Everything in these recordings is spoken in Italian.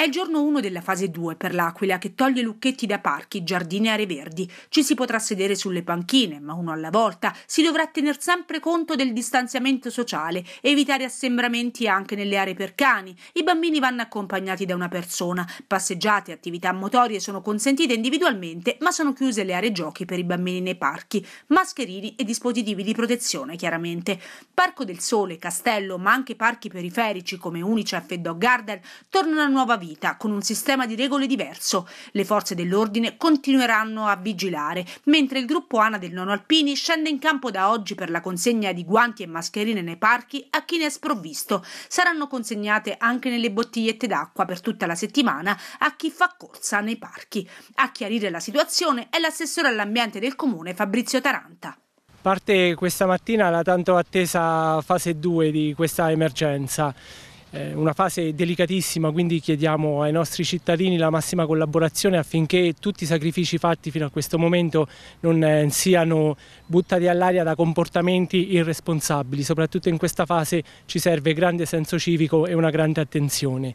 È il giorno 1 della fase 2 per l'Aquila che toglie lucchetti da parchi, giardini e aree verdi. Ci si potrà sedere sulle panchine, ma uno alla volta. Si dovrà tener sempre conto del distanziamento sociale, evitare assembramenti anche nelle aree per cani. I bambini vanno accompagnati da una persona. Passeggiate e attività motorie sono consentite individualmente, ma sono chiuse le aree giochi per i bambini nei parchi. Mascherini e dispositivi di protezione, chiaramente. Parco del Sole, Castello, ma anche parchi periferici come Unicef e Dog Garden tornano a nuova vita vita, con un sistema di regole diverso. Le forze dell'ordine continueranno a vigilare, mentre il gruppo ANA del Nono Alpini scende in campo da oggi per la consegna di guanti e mascherine nei parchi a chi ne è sprovvisto. Saranno consegnate anche nelle bottigliette d'acqua per tutta la settimana a chi fa corsa nei parchi. A chiarire la situazione è l'assessore all'ambiente del comune Fabrizio Taranta. Parte questa mattina la tanto attesa fase 2 di questa emergenza. Eh, una fase delicatissima, quindi chiediamo ai nostri cittadini la massima collaborazione affinché tutti i sacrifici fatti fino a questo momento non eh, siano buttati all'aria da comportamenti irresponsabili. Soprattutto in questa fase ci serve grande senso civico e una grande attenzione.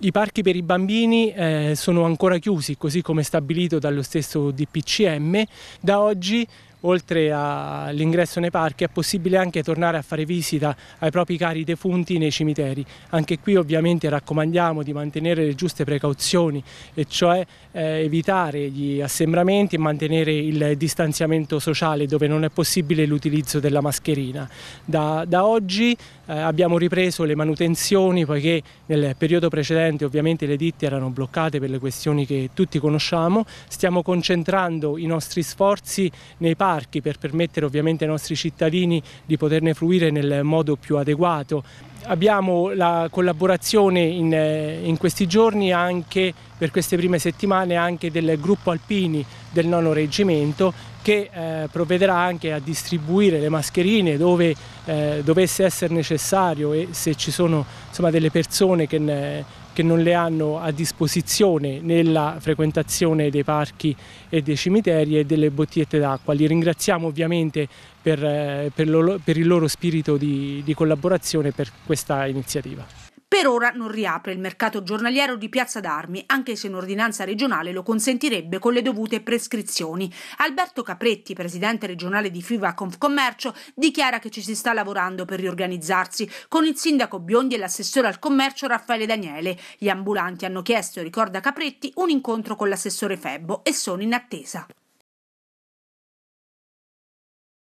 I parchi per i bambini eh, sono ancora chiusi, così come stabilito dallo stesso DPCM. Da oggi oltre all'ingresso nei parchi è possibile anche tornare a fare visita ai propri cari defunti nei cimiteri. Anche qui ovviamente raccomandiamo di mantenere le giuste precauzioni e cioè eh, evitare gli assembramenti e mantenere il distanziamento sociale dove non è possibile l'utilizzo della mascherina. Da, da oggi eh, abbiamo ripreso le manutenzioni poiché nel periodo precedente ovviamente le ditte erano bloccate per le questioni che tutti conosciamo, stiamo concentrando i nostri sforzi nei parchi parchi per permettere ovviamente ai nostri cittadini di poterne fruire nel modo più adeguato. Abbiamo la collaborazione in, eh, in questi giorni anche per queste prime settimane anche del gruppo alpini del nono reggimento che eh, provvederà anche a distribuire le mascherine dove eh, dovesse essere necessario e se ci sono insomma, delle persone che ne, che non le hanno a disposizione nella frequentazione dei parchi e dei cimiteri e delle bottigliette d'acqua. Li ringraziamo ovviamente per, eh, per, lo, per il loro spirito di, di collaborazione per questa iniziativa. Per ora non riapre il mercato giornaliero di Piazza d'Armi, anche se un'ordinanza regionale lo consentirebbe con le dovute prescrizioni. Alberto Capretti, presidente regionale di FIVA Confcommercio, dichiara che ci si sta lavorando per riorganizzarsi con il sindaco Biondi e l'assessore al commercio Raffaele Daniele. Gli ambulanti hanno chiesto, ricorda Capretti, un incontro con l'assessore Febbo e sono in attesa.